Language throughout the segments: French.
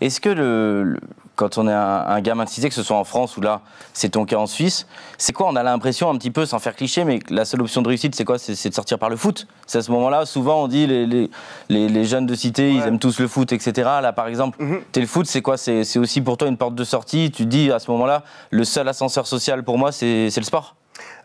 Est-ce que le, quand on est un, gamin de cité, que ce soit en France ou là, c'est ton cas en Suisse, c'est quoi On a l'impression un petit peu, sans faire cliché, mais la seule option de réussite, c'est quoi C'est de sortir par le foot. C'est à ce moment-là, souvent on dit les, les, jeunes de cité, ils aiment tous le foot, etc. Là, par exemple, mhm. t'es le foot, c'est quoi C'est aussi pour toi une porte de sortie. Tu te dis à ce moment-là, le seul ascenseur social pour moi, c'est le sport.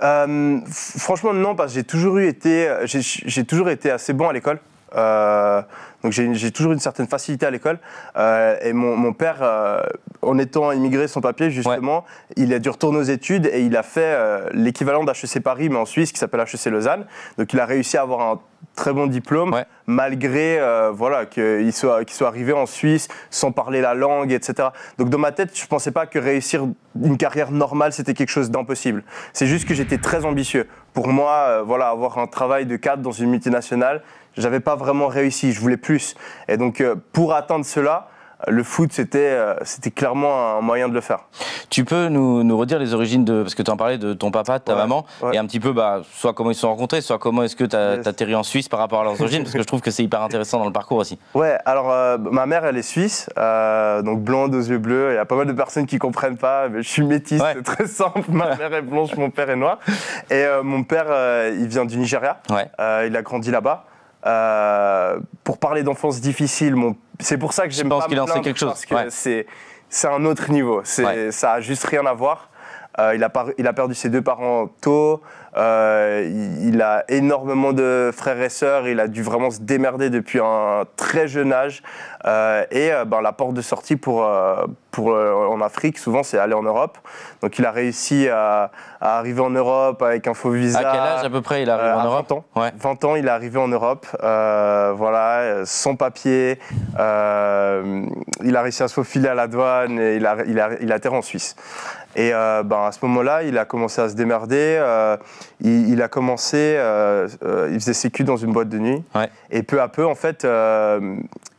Euh, franchement, non, parce que j'ai toujours eu été, j'ai toujours été assez bon à l'école. Euh, donc j'ai toujours une certaine facilité à l'école. Euh, et mon, père, euh, en étant immigré sans papier, justement, il a dû retourner aux études et il a fait euh, l'équivalent d'HEC Paris, mais en Suisse, qui s'appelle HEC Lausanne. Donc il a réussi à avoir un très bon diplôme, malgré voilà qu'il soit, qu soit arrivé en Suisse sans parler la langue, etc. Donc dans ma tête, je ne pensais pas que réussir une carrière normale, c'était quelque chose d'impossible. C'est juste que j'étais très ambitieux. Pour moi, voilà, avoir un travail de cadre dans une multinationale, j'avais pas vraiment réussi. Je voulais plus et donc, euh, pour atteindre cela, le foot, c'était, euh, c'était clairement un moyen de le faire. Tu peux nous, redire les origines de. Parce que tu en parlais de ton papa, de ta maman, et un petit peu, bah, soit comment ils se sont rencontrés, soit comment est-ce que tu as atterri en Suisse par rapport à leurs origines, parce que je trouve que c'est hyper intéressant dans le parcours aussi. Ouais, alors euh, ma mère, elle est suisse, donc blonde aux yeux bleus, il y a pas mal de personnes qui comprennent pas, mais je suis métisse, c'est très simple. Ma mère est blanche, mon père est noir. Et mon père, il vient du Nigeria, il a grandi là-bas. Euh, pour parler d'enfance difficile, c'est pour ça que j'aime Je pense qu'il en sait quelque chose. Parce que c'est, un autre niveau. Ça a juste rien à voir. Euh, il, a il a perdu ses deux parents tôt. Euh, il a énormément de frères et sœurs. Il a dû vraiment se démerder depuis un très jeune âge. et ben, la porte de sortie pour, euh, en Afrique, souvent, c'est aller en Europe. Donc, il a réussi à, arriver en Europe avec un faux visa. À quel âge à peu près il arrive euh, en Europe 20 ans. 20 ans, il est arrivé en Europe, euh, voilà, sans papier. il a réussi à se faufiler à la douane et il a, atterri en Suisse. Et ben, à ce moment-là, il a commencé à se démerder. Il, a commencé, il faisait sécu dans une boîte de nuit. Et peu à peu, en fait,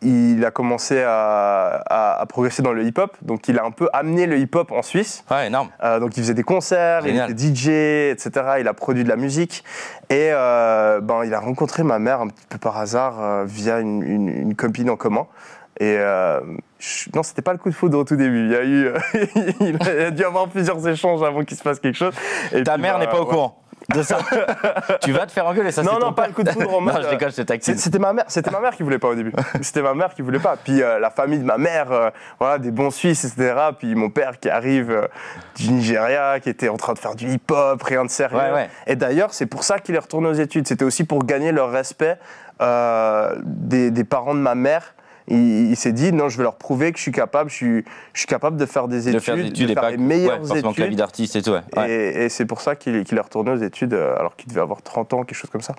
il a commencé à, progresser dans le hip-hop. Donc, il a un peu amené le hip-hop en Suisse. Ouais, énorme. Euh, donc, il faisait des concerts, il était DJ, etc. Il a produit de la musique. Et euh, ben, il a rencontré ma mère un petit peu par hasard euh, via une, copine en commun. Et non, c'était pas le coup de foudre au tout début. Il y a eu, il a dû avoir plusieurs échanges avant qu'il se passe quelque chose. Et Ta mère bah, n'est pas au courant. De ça Tu vas te faire engueuler, ça Non, non, pas le coup de foudre euh, c'était ma mère, c'était ma mère qui voulait pas au début. c'était ma mère qui voulait pas. Puis euh, la famille de ma mère, euh, voilà, des bons Suisses, etc. Puis mon père qui arrive du Nigeria, qui était en train de faire du hip-hop, rien de sérieux. Et d'ailleurs, c'est pour ça qu'il est retourné aux études. C'était aussi pour gagner leur respect des parents de ma mère il, s'est dit non, je vais leur prouver que je suis capable, je suis, capable de faire des études, de faire, des les meilleures études. et c'est pour ça qu'il est retourné aux études euh, alors qu'il devait avoir 30 ans, quelque chose comme ça.